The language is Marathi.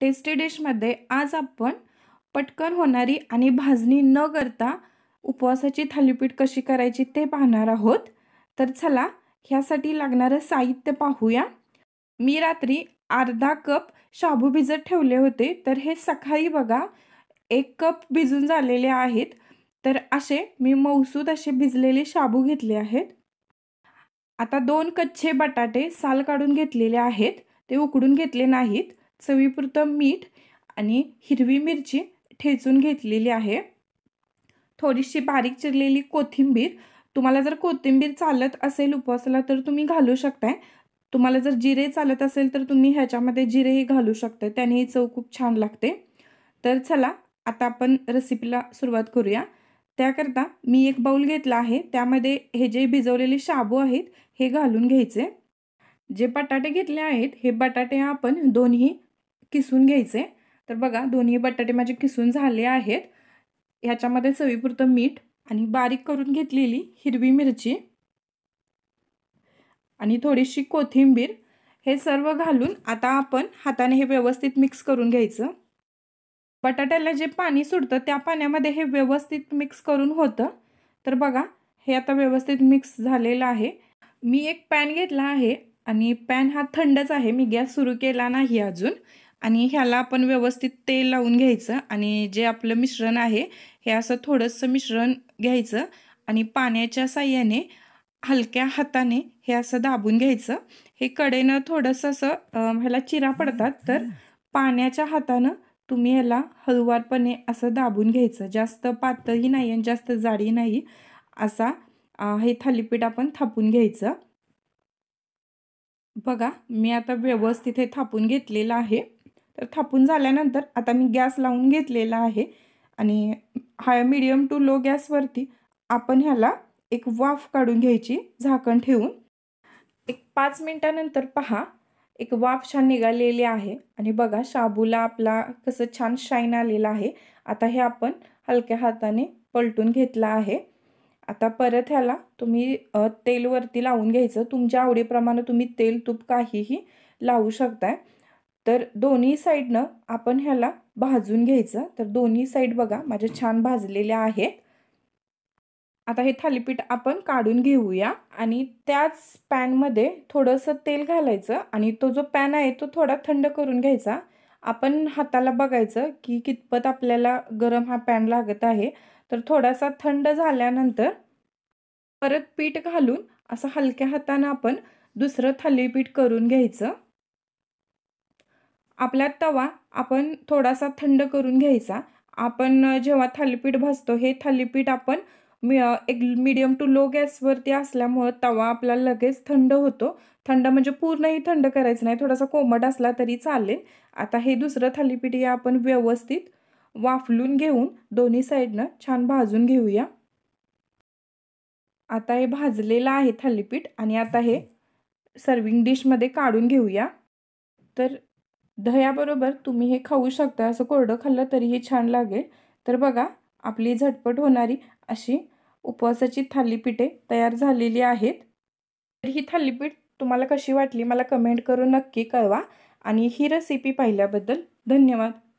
टेस्टी डिशमध्ये आज आपण पटकन होणारी आणि भाजणी न करता उपवासाची थालीपीठ कशी करायची ते पाहणार आहोत तर चला ह्यासाठी लागणारं साहित्य पाहूया मी रात्री अर्धा कप शाबू भिजत ठेवले होते तर हे सकाळी बघा एक कप भिजून झालेले आहेत तर असे मी मौसूद असे भिजलेले शाबू घेतले आहेत आता दोन कच्चे बटाटे साल काढून घेतलेले आहेत ते उकडून घेतले नाहीत चवीपुरतं मीठ आणि हिरवी मिरची ठेचून घेतलेली आहे थोडीशी बारीक चिरलेली कोथिंबीर तुम्हाला जर कोथिंबीर चालत असेल उपवासाला तर तुम्ही घालू शकताय तुम्हाला जर जिरे चालत असेल तर तुम्ही ह्याच्यामध्ये जिरेही घालू शकता ही चव खूप छान लागते तर चला आता आपण रेसिपीला सुरुवात करूया त्याकरता मी एक बाऊल घेतला आहे त्यामध्ये हे जे भिजवलेले शाबू आहेत हे घालून घ्यायचे जे बटाटे घेतले आहेत हे बटाटे आपण दोन्ही किसून घ्यायचे तर बघा दोन्ही बटाटे माझे किसून झाले आहेत ह्याच्यामध्ये चवीपुरतं मीठ आणि बारीक करून घेतलेली हिरवी मिरची आणि थोडीशी कोथिंबीर हे सर्व घालून आता आपण हाताने हे व्यवस्थित मिक्स करून घ्यायचं बटाट्याला जे पाणी सुटतं त्या पाण्यामध्ये हे व्यवस्थित मिक्स करून होतं तर बघा हे आता व्यवस्थित मिक्स झालेलं आहे मी एक पॅन घेतला आहे आणि पॅन हा थंडच आहे मी गॅस सुरू केला नाही अजून आणि ह्याला आपण व्यवस्थित तेल लावून घ्यायचं आणि जे आपलं मिश्रण आहे हे असं थोडंसं मिश्रण घ्यायचं आणि पाण्याच्या साह्याने हलक्या हाताने हे असं दाबून घ्यायचं हे कडेनं थोडंसं असं ह्याला चिरा पडतात तर पाण्याच्या हातानं तुम्ही ह्याला हळुवारपणे असं दाबून घ्यायचं जास्त पातळही नाही आणि जास्त जाडी नाही असा हे थालीपीठ आपण थापून घ्यायचं बघा मी आता व्यवस्थित हे थापून घेतलेलं आहे तर थापून झाल्यानंतर आता मी गॅस लावून घेतलेला आहे आणि हाय मिडियम टू लो गॅसवरती आपण ह्याला एक वाफ काढून घ्यायची झाकण ठेवून एक पाच मिनटानंतर पहा एक वाफ छान निघालेली आहे आणि बघा शाबूला आपला कसं छान शाईन आलेला आहे आता हे आपण हलक्या हाताने पलटून घेतला आहे आता परत ह्याला तुम्ही तेलवरती लावून घ्यायचं तुमच्या आवडीप्रमाणे तुम्ही तेल तूप काहीही लावू शकताय तर दोन्ही साईडनं आपण ह्याला भाजून घ्यायचं तर दोन्ही साईड बघा माझ्या छान भाजलेल्या आहेत आता हे थालीपीठ आपण काढून घेऊया आणि त्याच पॅनमध्ये थोडंसं तेल घालायचं आणि तो जो पॅन आहे तो थोडा थंड करून घ्यायचा आपण हाताला बघायचं की कितपत आपल्याला गरम हा पॅन लागत आहे तर थोडासा थंड झाल्यानंतर परत पीठ घालून असं हलक्या हातानं आपण दुसरं थालीपीठ करून घ्यायचं आपला तवा आपण थोडासा थंड करून घ्यायचा आपण जेव्हा थालीपीठ भाजतो हे थालीपीठ आपण मि एक मिडियम टू लो गॅसवरती असल्यामुळं तवा आपला लगेच थंड होतो थंड म्हणजे पूर्णही थंड करायचं नाही थोडासा कोमट असला तरी चालेल आता हे दुसरं थालीपीठ या आपण व्यवस्थित वाफलून घेऊन दोन्ही साईडनं छान भाजून घेऊया आता हे भाजलेलं आहे थालीपीठ आणि आता हे सर्विंग डिशमध्ये काढून घेऊया तर दह्याबरोबर तुम्ही हे खाऊ शकता असं कोरडं खाल्लं तरीही छान लागेल तर बघा आपली झटपट होणारी अशी उपवासाची थालीपीठे तयार झालेली आहेत तर ही थालीपीठ तुम्हाला कशी वाटली मला कमेंट करून नक्की कळवा आणि ही रेसिपी पाहिल्याबद्दल धन्यवाद